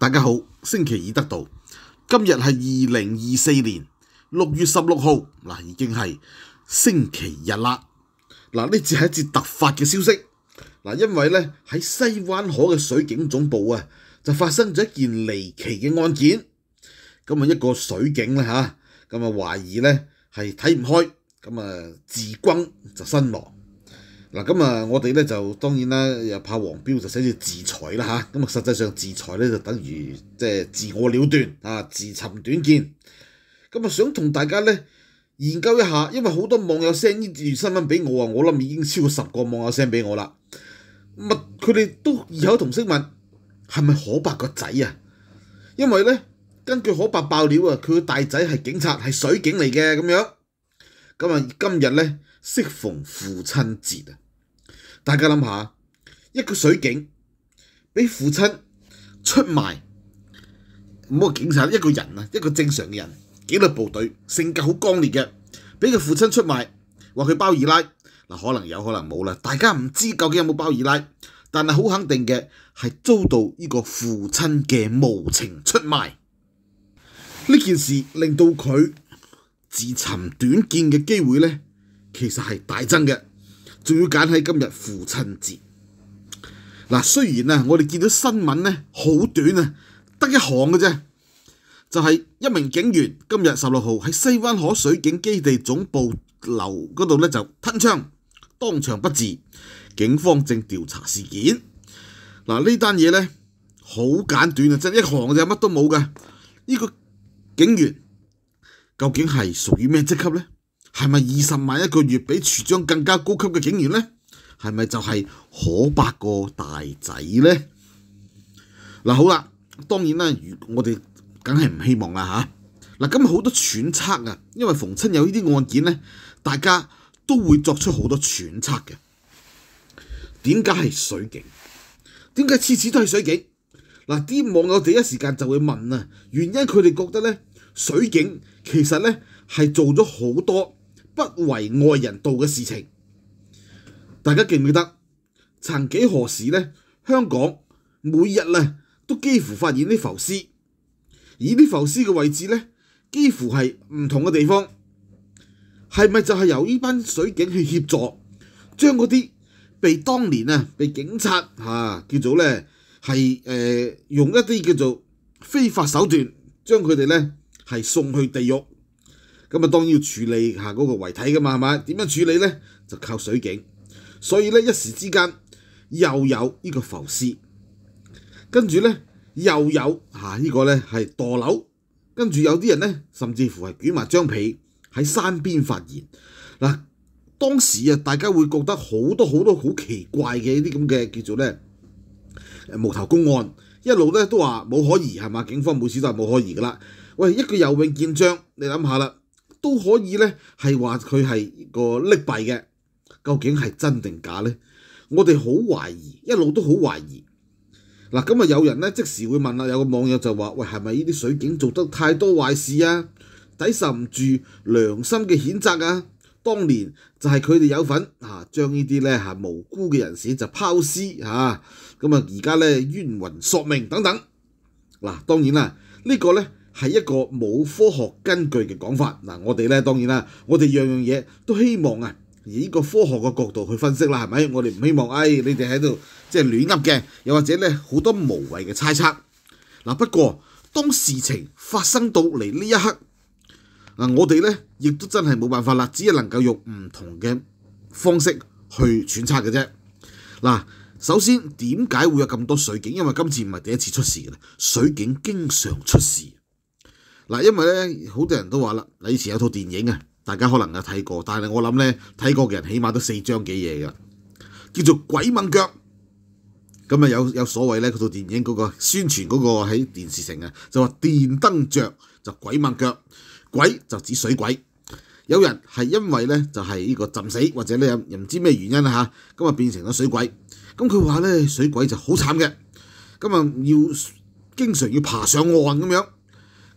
大家好，星期二得到今日系二零二四年六月十六号嗱，已经系星期日啦。嗱呢次系一次突发嘅消息嗱，因为咧喺西湾河嘅水警总部啊，就发生咗一件离奇嘅案件。咁啊，一个水警咧吓咁啊，怀疑咧系睇唔开，咁啊自军就身亡。嗱咁啊，我哋咧就當然啦，又怕黃標就寫住自裁啦嚇。咁啊，實際上自裁咧就等於即係自我了斷啊，自尋短見。咁啊，想同大家咧研究一下，因為好多網友聲呢段新聞俾我啊，我諗已經超過十個網友聲俾我啦。啊，佢哋都異口同聲問係咪可伯個仔啊？因為咧根據可伯爆料啊，佢個大仔係警察係水警嚟嘅咁樣。咁啊，今日咧。适逢父亲节啊！大家谂下，一个水警俾父亲出卖，唔好警察一个人啊，一个正常嘅人，纪律部队，性格好刚烈嘅，俾佢父亲出卖，话佢包二奶嗱，可能有可能冇啦。大家唔知究竟有冇包二奶，但系好肯定嘅系遭到呢个父亲嘅无情出卖。呢件事令到佢自寻短见嘅机会咧。其實係大增嘅，仲要揀喺今日父親節。嗱，雖然啊，我哋見到新聞咧，好短啊，得一行嘅啫，就係一名警員今日十六號喺西灣河水警基地總部樓嗰度咧就吞槍，當場不治，警方正調查事件。嗱，呢單嘢咧好簡短啊，真係一行就乜都冇嘅。呢個警員究竟係屬於咩職級咧？係咪二十萬一個月比處長更加高級嘅警員呢？係咪就係可八個大仔呢？嗱好啦，當然啦，我哋梗係唔希望啦吓。嗱咁好多揣測啊，因為逢親有呢啲案件咧，大家都會作出好多揣測嘅。點解係水警？點解次次都係水警？嗱啲網友第一時間就會問啊，原因佢哋覺得咧，水警其實咧係做咗好多。不為外人道嘅事情，大家記唔記得？曾幾何時咧？香港每日咧都幾乎發現啲浮屍，而啲浮屍嘅位置咧幾乎係唔同嘅地方，係咪就係由呢班水警去協助，將嗰啲被當年啊被警察嚇叫做咧係誒用一啲叫做非法手段將佢哋咧係送去地獄？咁啊，當然要處理下嗰個遺體噶嘛，係嘛？點樣處理咧？就靠水警。所以咧，一時之間又有呢個浮屍，跟住咧又有嚇呢個咧係墮樓，跟住有啲人咧甚至乎係捲埋張被喺山邊發現。嗱，當時啊，大家會覺得好多好多好奇怪嘅一啲咁嘅叫做咧無頭公案，一路咧都話冇可疑係嘛？警方每次都係冇可疑噶啦。喂，一個游泳見章，你諗下啦～都可以咧，係話佢係個匿幣嘅，究竟係真定假咧？我哋好懷疑，一路都好懷疑。嗱，咁啊有人咧即時會問啦，有個網友就話：喂，係咪呢啲水警做得太多壞事啊？抵受唔住良心嘅譴責啊！當年就係佢哋有份啊，將呢啲咧嚇無辜嘅人士就拋屍嚇，咁啊而家咧冤魂索命等等。嗱，當然啦，呢個咧。係一個冇科學根據嘅講法嗱，我哋咧當然啦，我哋樣樣嘢都希望啊，以呢個科學嘅角度去分析啦，係咪？我哋唔希望誒你哋喺度即係亂噏嘅，又或者咧好多無謂嘅猜測嗱。不過當事情發生到嚟呢一刻，嗱我哋咧亦都真係冇辦法啦，只係能夠用唔同嘅方式去揣測嘅啫嗱。首先點解會有咁多水警？因為今次唔係第一次出事嘅啦，水警經常出事。嗱，因為咧，好多人都話啦，你以前有套電影啊，大家可能有睇過，但係我諗咧，睇過嘅人起碼都四張幾嘢噶，叫做《鬼掹腳》。咁啊，有有所謂咧，嗰套電影嗰個宣傳嗰個喺電視城啊，就話電燈着就鬼掹腳，鬼就指水鬼。有人係因為咧就係呢個浸死，或者咧又唔知咩原因啦嚇，咁啊變成咗水鬼。咁佢話咧，水鬼就好慘嘅，咁啊要經常要爬上岸咁樣。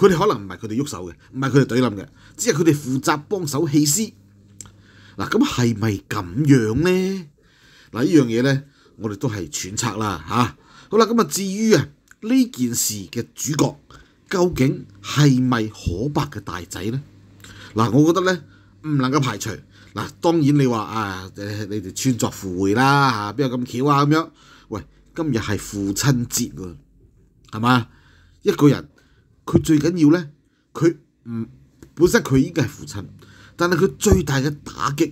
佢哋可能唔係佢哋喐手嘅，唔係佢哋懟冧嘅，只係佢哋負責幫手棄屍嗱。咁係咪咁樣咧？嗱，呢樣嘢咧，我哋都係揣測啦嚇。好啦，咁啊，至於啊呢件事嘅主角究竟係咪可白嘅大仔咧？嗱，我覺得咧唔能夠排除嗱。當然你話啊，你哋穿作赴會啦嚇，邊有咁巧啊咁樣？喂，今日係父親節喎，係嘛？一個人。佢最緊要咧，佢唔本身佢已經係父親，但係佢最大嘅打擊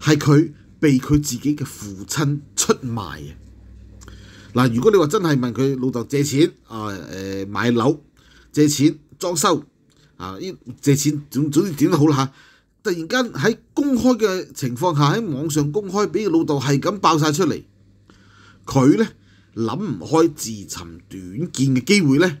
係佢被佢自己嘅父親出賣啊！嗱，如果你話真係問佢老豆借錢啊，誒買樓、借錢裝修啊，依借錢總總之點都好啦嚇，突然間喺公開嘅情況下喺網上公開俾佢老豆係咁爆晒出嚟，佢咧諗唔開自尋短見嘅機會咧。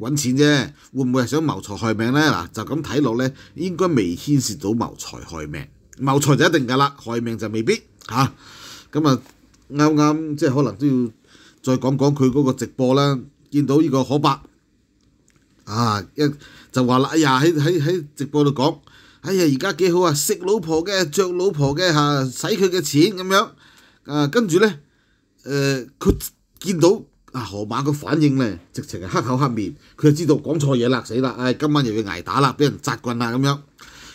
揾錢啫，會唔會係想謀財害命呢？嗱，就咁睇落呢，應該未牽涉到謀財害命。謀財就一定噶啦，害命就未必嚇。咁啊，啱啱即係可能都要再講講佢嗰個直播啦。見到呢個可伯啊，一就話啦，哎呀喺喺喺直播度講，哎呀而家幾好啊，食老婆嘅，著老婆嘅嚇，使佢嘅錢咁樣。啊，跟住呢，誒佢見到。啊！河馬個反應咧，直情係黑口黑面，佢就知道講錯嘢啦，死啦！誒，今晚又要挨打啦，俾人扎棍啦咁樣。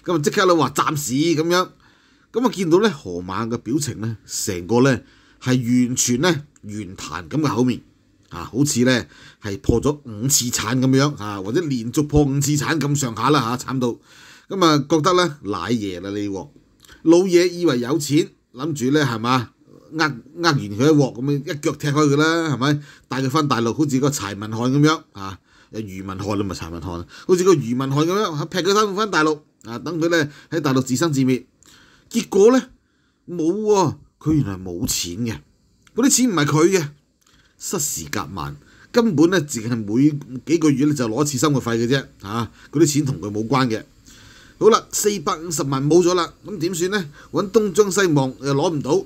咁啊，即刻咧話暫時咁樣。咁啊，見到咧河馬嘅表情咧，成個咧係完全咧懸壇咁嘅口面，啊，好似咧係破咗五次產咁樣，啊，或者連續破五次產咁上下啦嚇，慘到咁啊，覺得咧奶爺啦你喎，老嘢以為有錢，諗住咧係嘛？呃呃完佢一鑊咁樣一腳踢開佢啦，係咪帶佢翻大陸好似個柴文漢咁樣啊？有漁文漢都咪柴文漢，好似個余文漢咁樣劈佢身翻大陸啊！等佢咧喺大陸自生自滅。結果咧冇喎，佢原來冇錢嘅嗰啲錢唔係佢嘅，失時隔萬，根本咧，己係每幾個月咧就攞一次生活費嘅啫。嚇，嗰啲錢同佢冇關嘅。好啦，四百五十萬冇咗啦，咁點算咧？揾東張西望又攞唔到。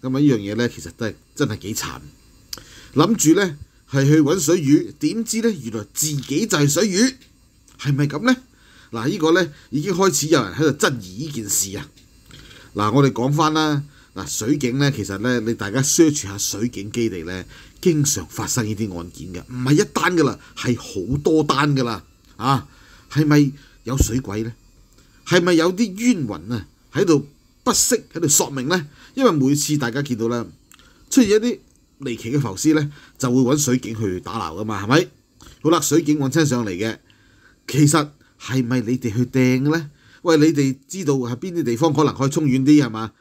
咁啊！呢樣嘢咧，其實都係真係幾慘。諗住咧係去揾水魚，點知咧原來自己就係水魚，係咪咁咧？嗱，依個咧已經開始有人喺度質疑依件事啊！嗱，我哋講翻啦，嗱，水警咧，其實咧，你大家 search 下水警基地咧，經常發生呢啲案件嘅，唔係一單噶啦，係好多單噶啦，啊，係咪有水鬼咧？係咪有啲冤魂啊喺度？不惜喺度索命咧，因为每次大家见到咧出现一啲离奇嘅浮尸咧，就会揾水警去打捞噶嘛，系咪？好啦，水警揾亲上嚟嘅，其实系咪你哋去掟咧？喂，你哋知道係边啲地方可能可以冲远啲系嘛？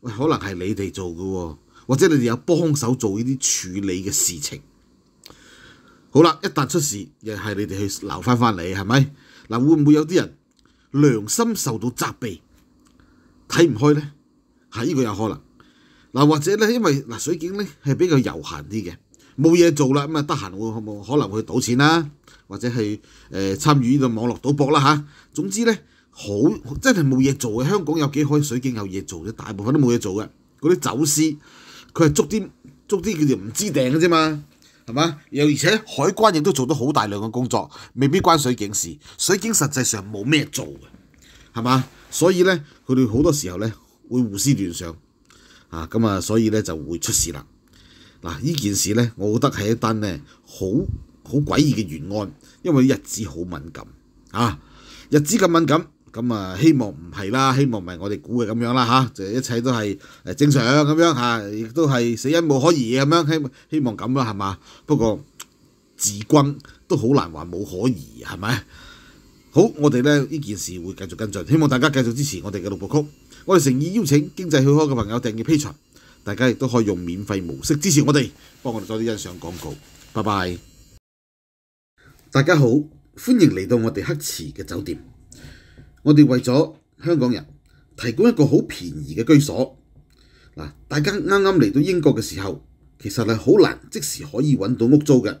喂，可能系你哋做嘅，或者你哋有帮手做呢啲处理嘅事情。好啦，一旦出事，又系你哋去鬧翻翻嚟，系咪？嗱，会唔会有啲人良心受到责备？睇唔開咧，係呢個有可能。嗱或者咧，因為嗱水警咧係比較遊閒啲嘅，冇嘢做啦咁啊，得閒會可能會賭錢啦，或者係誒參與呢個網絡賭博啦嚇。總之咧，好真係冇嘢做嘅。香港有幾開水警有嘢做嘅，大部分都冇嘢做嘅。嗰啲走私佢係捉啲捉啲佢哋唔知定嘅啫嘛，係嘛？又而且海關亦都做咗好大量嘅工作，未必關水警事。水警實際上冇咩做嘅，係嘛？所以咧。佢哋好多時候咧會胡思亂想啊，咁啊，所以咧就會出事啦。嗱，呢件事咧，我覺得係一單咧好好詭異嘅冤案，因為日子好敏感啊。日子咁敏感，咁啊，希望唔係啦，希望唔係我哋估嘅咁樣啦，嚇，就一切都係誒正常咁樣嚇，亦都係死因無可疑咁樣，希希望咁啦，係嘛？不過自君都好難話冇可疑，係咪？好，我哋咧呢件事会继续跟进，希望大家继续支持我哋嘅六部曲。我哋诚意邀请经济许可嘅朋友订阅 P 巡，大家亦都可以用免费模式支持我哋，帮我哋多啲欣赏广告。拜拜。大家好，欢迎嚟到我哋黑池嘅酒店。我哋为咗香港人提供一个好便宜嘅居所。大家啱啱嚟到英国嘅时候，其实係好难即时可以揾到屋租嘅。